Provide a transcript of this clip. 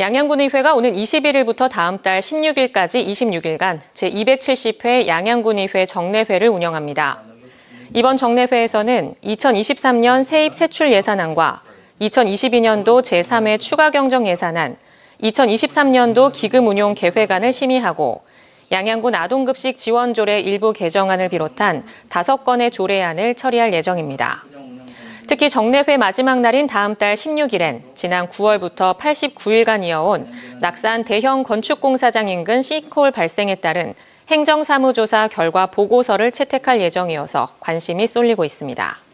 양양군의회가 오는 21일부터 다음 달 16일까지 26일간 제270회 양양군의회 정례회를 운영합니다. 이번 정례회에서는 2023년 세입 세출 예산안과 2022년도 제3회 추가 경정 예산안, 2023년도 기금 운용 계획안을 심의하고 양양군 아동급식 지원조례 일부 개정안을 비롯한 5건의 조례안을 처리할 예정입니다. 특히 정례회 마지막 날인 다음 달 16일엔 지난 9월부터 89일간 이어온 낙산 대형 건축공사장 인근 시크 발생에 따른 행정사무조사 결과 보고서를 채택할 예정이어서 관심이 쏠리고 있습니다.